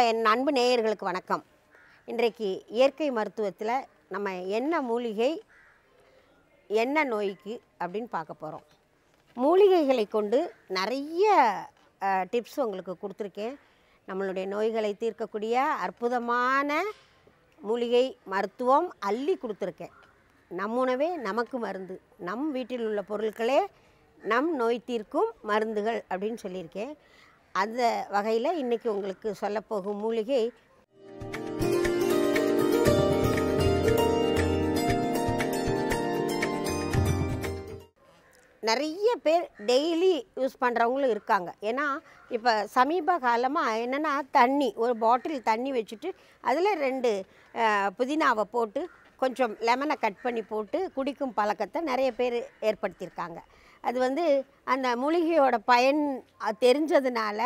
உள்ள என் அன்பு நேயர்களுக்கு வணக்கம் இன்றைக்கு இயற்கை மருத்துவத்தில் நம்ம என்ன மூலிகை என்ன நோய்க்கு அப்படின்னு பார்க்க போகிறோம் மூலிகைகளை கொண்டு நிறைய டிப்ஸ் உங்களுக்கு கொடுத்துருக்கேன் நம்மளுடைய நோய்களை தீர்க்கக்கூடிய அற்புதமான மூலிகை மருத்துவம் அள்ளி கொடுத்துருக்கேன் நம்முணவே நமக்கு மருந்து நம் வீட்டில் உள்ள பொருட்களே நம் நோய் தீர்க்கும் மருந்துகள் அப்படின்னு சொல்லியிருக்கேன் அந்த வகையில் இன்றைக்கி உங்களுக்கு சொல்லப்போகும் மூலிகை நிறைய பேர் டெய்லி யூஸ் பண்ணுறவங்களும் இருக்காங்க ஏன்னா இப்போ சமீப காலமாக என்னென்னா தண்ணி ஒரு பாட்டில் தண்ணி வச்சுட்டு அதில் ரெண்டு புதினாவை போட்டு கொஞ்சம் லெமனை கட் பண்ணி போட்டு குடிக்கும் பழக்கத்தை நிறைய பேர் ஏற்படுத்தியிருக்காங்க அது வந்து அந்த மூலிகையோட பயன் தெரிஞ்சதுனால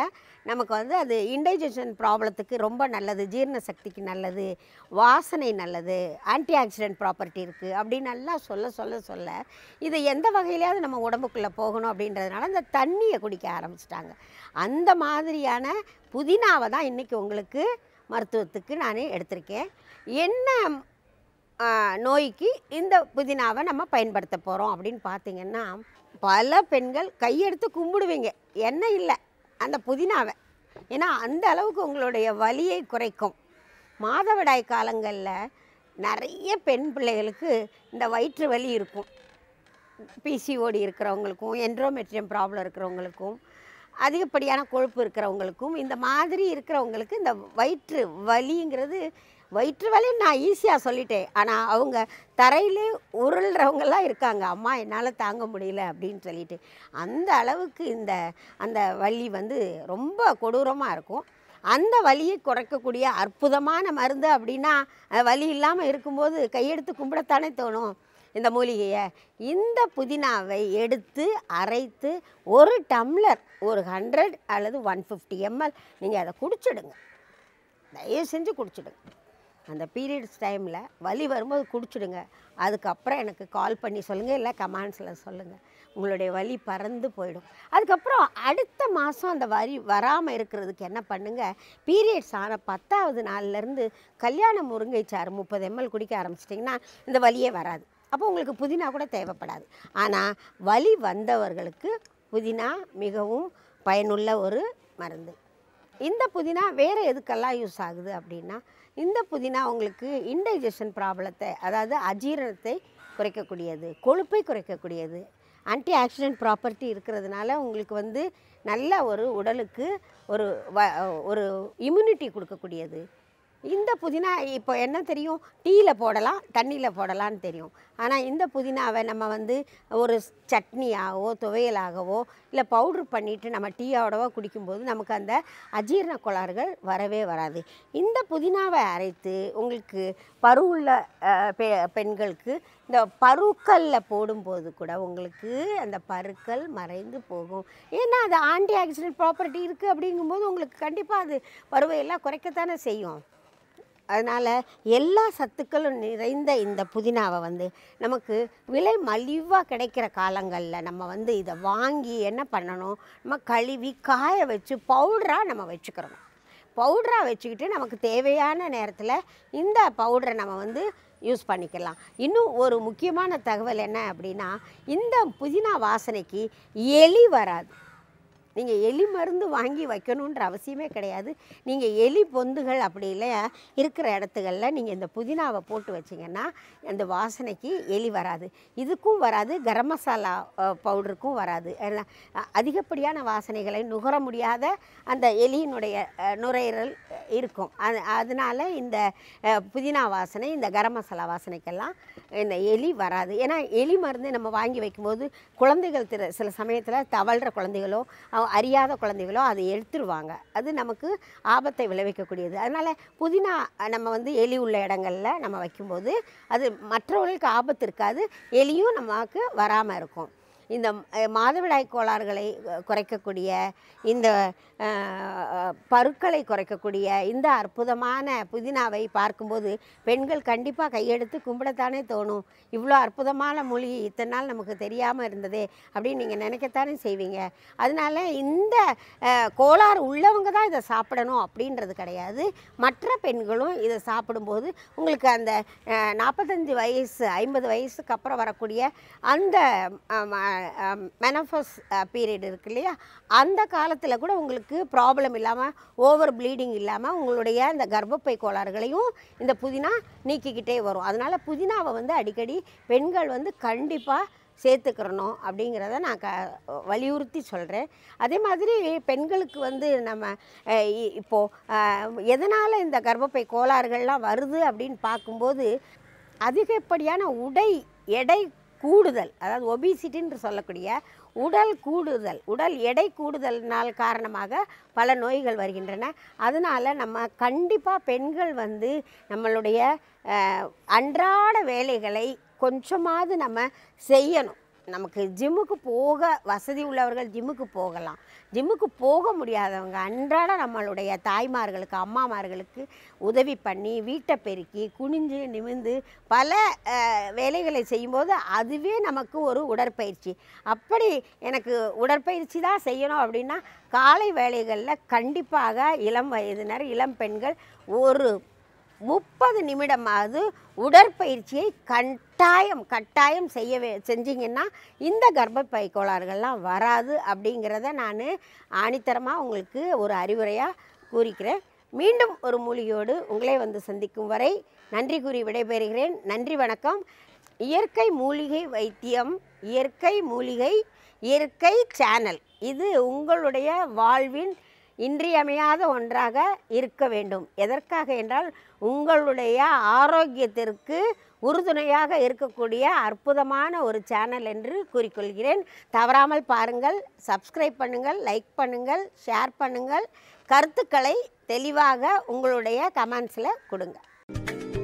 நமக்கு வந்து அது இன்டைஜஷன் ப்ராப்ளத்துக்கு ரொம்ப நல்லது ஜீரண சக்திக்கு நல்லது வாசனை நல்லது ஆன்டி ஆக்சிடென்ட் ப்ராப்பர்ட்டி இருக்குது அப்படின்னு நல்லா சொல்ல சொல்ல சொல்ல இது எந்த வகையிலையாவது நம்ம உடம்புக்குள்ளே போகணும் அப்படின்றதுனால அந்த தண்ணியை குடிக்க ஆரம்பிச்சிட்டாங்க அந்த மாதிரியான புதினாவை தான் இன்றைக்கி உங்களுக்கு மருத்துவத்துக்கு நான் எடுத்திருக்கேன் என்ன நோய்க்கு இந்த புதினாவை நம்ம பயன்படுத்த போகிறோம் அப்படின்னு பார்த்திங்கன்னா பல பெண்கள் கையெடுத்து கும்பிடுவீங்க என்ன இல்லை அந்த புதினாவை ஏன்னா அந்த அளவுக்கு உங்களுடைய வலியை குறைக்கும் மாதவிடாய் காலங்களில் நிறைய பெண் பிள்ளைகளுக்கு இந்த வயிற்று வலி இருக்கும் பிசிஓடி இருக்கிறவங்களுக்கும் என்ட்ரோமெட்ரியம் ப்ராப்ளம் இருக்கிறவங்களுக்கும் அதிகப்படியான கொழுப்பு இருக்கிறவங்களுக்கும் இந்த மாதிரி இருக்கிறவங்களுக்கு இந்த வயிற்று வலிங்கிறது வயிற்று வலின்னு நான் ஈஸியாக சொல்லிட்டேன் ஆனால் அவங்க தரையிலே உருள்றவங்கெல்லாம் இருக்காங்க அம்மா என்னால் தாங்க முடியல அப்படின்னு சொல்லிட்டு அந்த அளவுக்கு இந்த அந்த வலி வந்து ரொம்ப கொடூரமாக இருக்கும் அந்த வலியை குறைக்கக்கூடிய அற்புதமான மருந்து அப்படின்னா வலி இல்லாமல் இருக்கும்போது கையெடுத்து கும்பிடத்தானே தோணும் இந்த மூலிகையை இந்த புதினாவை எடுத்து அரைத்து ஒரு டம்ளர் ஒரு ஹண்ட்ரட் அல்லது ஒன் ஃபிஃப்டி எம்எல் நீங்கள் அதை குடிச்சிடுங்க தயவு செஞ்சு குடிச்சிடுங்க அந்த பீரியட்ஸ் டைமில் வலி வரும்போது குடிச்சிடுங்க அதுக்கப்புறம் எனக்கு கால் பண்ணி சொல்லுங்கள் இல்லை கமாண்ட்ஸில் சொல்லுங்கள் உங்களுடைய வலி பறந்து போயிடும் அதுக்கப்புறம் அடுத்த மாதம் அந்த வரி வராமல் இருக்கிறதுக்கு என்ன பண்ணுங்கள் பீரியட்ஸ் ஆன பத்தாவது நாள்லேருந்து கல்யாண முருங்கை சாறு முப்பது எம்எல் குடிக்க ஆரம்பிச்சிட்டிங்கன்னா இந்த வலியே வராது அப்போ உங்களுக்கு புதினா கூட தேவைப்படாது ஆனால் வலி வந்தவர்களுக்கு புதினா மிகவும் பயனுள்ள ஒரு மருந்து இந்த புதினா வேறு எதுக்கெல்லாம் யூஸ் ஆகுது அப்படின்னா இந்த புதினா உங்களுக்கு இன்டைஜஷன் ப்ராப்ளத்தை அதாவது அஜீரணத்தை குறைக்கக்கூடியது கொழுப்பை குறைக்கக்கூடியது ஆன்டி ஆக்சிடென்ட் ப்ராப்பர்ட்டி இருக்கிறதுனால உங்களுக்கு வந்து நல்ல ஒரு உடலுக்கு ஒரு வ ஒரு இம்யூனிட்டி கொடுக்கக்கூடியது இந்த புதினா இப்போ என்ன தெரியும் டீயில் போடலாம் தண்ணியில் போடலான்னு தெரியும் ஆனால் இந்த புதினாவை நம்ம வந்து ஒரு சட்னியாகவோ துவையலாகவோ இல்லை பவுட்ரு பண்ணிவிட்டு நம்ம டீயோடவோ குடிக்கும்போது நமக்கு அந்த அஜீரண கோளாறுகள் வரவே வராது இந்த புதினாவை அரைத்து உங்களுக்கு பருவுள்ள பெ பெண்களுக்கு இந்த பருக்கல்ல போடும்போது கூட உங்களுக்கு அந்த பருக்கள் மறைந்து போகும் ஏன்னா அது ஆன்டி ஆக்சிடென்ட் ப்ராப்பர்ட்டி இருக்குது அப்படிங்கும்போது உங்களுக்கு கண்டிப்பாக அது பருவையெல்லாம் குறைக்கத்தானே செய்யும் அதனால் எல்லா சத்துக்களும் நிறைந்த இந்த புதினாவை வந்து நமக்கு விலை மலிவாக கிடைக்கிற காலங்களில் நம்ம வந்து இதை வாங்கி என்ன பண்ணணும் நம்ம கழுவி காய வச்சு பவுடராக நம்ம வச்சுக்கிறோம் பவுடராக வச்சுக்கிட்டு நமக்கு தேவையான நேரத்தில் இந்த பவுடரை நம்ம வந்து யூஸ் பண்ணிக்கலாம் இன்னும் ஒரு முக்கியமான தகவல் என்ன அப்படின்னா இந்த புதினா வாசனைக்கு எலி வராது நீங்கள் எலி மருந்து வாங்கி வைக்கணுன்ற அவசியமே கிடையாது நீங்கள் எலி பொந்துகள் அப்படி இல்லையா இருக்கிற இடத்துகளில் நீங்கள் இந்த புதினாவை போட்டு வச்சிங்கன்னா அந்த வாசனைக்கு எலி வராது இதுக்கும் வராது கரம் மசாலா பவுடருக்கும் வராது அதிகப்படியான வாசனைகளை நுகர முடியாத அந்த எலியினுடைய நுரையீரல் இருக்கும் அது அதனால் இந்த புதினா வாசனை இந்த கரம் மசாலா வாசனைக்கெல்லாம் இந்த எலி வராது ஏன்னா எலி மருந்து நம்ம வாங்கி வைக்கும்போது குழந்தைகள் திரு சில சமயத்தில் தவழ்கிற குழந்தைகளோ அறியாத குழந்தைகளோ அதை எடுத்துருவாங்க அது நமக்கு ஆபத்தை விளைவிக்கக்கூடியது அதனால் புதினா நம்ம வந்து எலி உள்ள இடங்களில் நம்ம வைக்கும்போது அது மற்றவர்களுக்கு ஆபத்து இருக்காது எலியும் நமக்கு வராமல் இருக்கும் இந்த மாதவிடாய் கோளாறுகளை குறைக்கக்கூடிய இந்த பருக்களை குறைக்கக்கூடிய இந்த அற்புதமான புதினாவை பார்க்கும்போது பெண்கள் கண்டிப்பாக கையெடுத்து கும்பிடத்தானே தோணும் இவ்வளோ அற்புதமான மொழி இத்தனை நாள் நமக்கு தெரியாமல் இருந்தது அப்படின்னு நீங்கள் நினைக்கத்தானே செய்வீங்க அதனால் இந்த கோளாறு உள்ளவங்க தான் இதை சாப்பிடணும் அப்படின்றது கிடையாது மற்ற பெண்களும் இதை சாப்பிடும்போது உங்களுக்கு அந்த நாற்பத்தஞ்சு வயசு ஐம்பது வயசுக்கு அப்புறம் வரக்கூடிய அந்த மெனஃபஸ் பீரியட் இருக்கு இல்லையா அந்த காலத்தில் கூட உங்களுக்கு ப்ராப்ளம் இல்லாமல் ஓவர் ப்ளீடிங் இல்லாமல் உங்களுடைய இந்த கர்ப்பப்பை கோளாறுகளையும் இந்த புதினா நீக்கிக்கிட்டே வரும் அதனால் புதினாவை வந்து அடிக்கடி பெண்கள் வந்து கண்டிப்பாக சேர்த்துக்கிறணும் அப்படிங்கிறத நான் க வலியுறுத்தி சொல்கிறேன் அதே மாதிரி பெண்களுக்கு வந்து நம்ம இப்போது எதனால் இந்த கர்ப்பப்பை கோளாறுகள்லாம் வருது அப்படின்னு பார்க்கும்போது அதிகப்படியான உடை எடை கூடுதல் அதாவது ஒபிசிட்டின்னு சொல்லக்கூடிய உடல் கூடுதல் உடல் எடை கூடுதல்னால் காரணமாக பல நோய்கள் வருகின்றன அதனால் நம்ம கண்டிப்பாக பெண்கள் வந்து நம்மளுடைய அன்றாட வேலைகளை கொஞ்சமாவது நம்ம செய்யணும் நமக்கு ஜிம்முக்கு போக வசதி உள்ளவர்கள் ஜிம்முக்கு போகலாம் ஜிம்முக்கு போக முடியாதவங்க அன்றாட நம்மளுடைய தாய்மார்களுக்கு அம்மாமார்களுக்கு உதவி பண்ணி வீட்டை பெருக்கி குனிஞ்சு நிமிந்து பல வேலைகளை செய்யும்போது அதுவே நமக்கு ஒரு உடற்பயிற்சி அப்படி எனக்கு உடற்பயிற்சி தான் செய்யணும் அப்படின்னா காலை வேலைகளில் கண்டிப்பாக இளம் வயதினர் இளம் பெண்கள் ஒரு முப்பது நிமிடமாவது உடற்பயிற்சியை கட்டாயம் கட்டாயம் செய்யவே செஞ்சிங்கன்னா இந்த கர்ப்பப்பை கோளாறுகள்லாம் வராது அப்படிங்கிறத நான் ஆணித்தரமாக உங்களுக்கு ஒரு அறிவுரையாக கூறிக்கிறேன் மீண்டும் ஒரு மூலிகையோடு உங்களே வந்து சந்திக்கும் வரை நன்றி கூறி விடைபெறுகிறேன் நன்றி வணக்கம் இயற்கை மூலிகை வைத்தியம் இயற்கை மூலிகை இயற்கை சேனல் இது உங்களுடைய வாழ்வின் இன்றியமையாத ஒன்றாக இருக்க வேண்டும் எதற்காக என்றால் உங்களுடைய ஆரோக்கியத்திற்கு உறுதுணையாக இருக்கக்கூடிய அற்புதமான ஒரு சேனல் என்று கூறிக்கொள்கிறேன் தவறாமல் பாருங்கள் சப்ஸ்கிரைப் பண்ணுங்கள் லைக் பண்ணுங்கள் ஷேர் பண்ணுங்கள் கருத்துக்களை தெளிவாக உங்களுடைய கமெண்ட்ஸில் கொடுங்க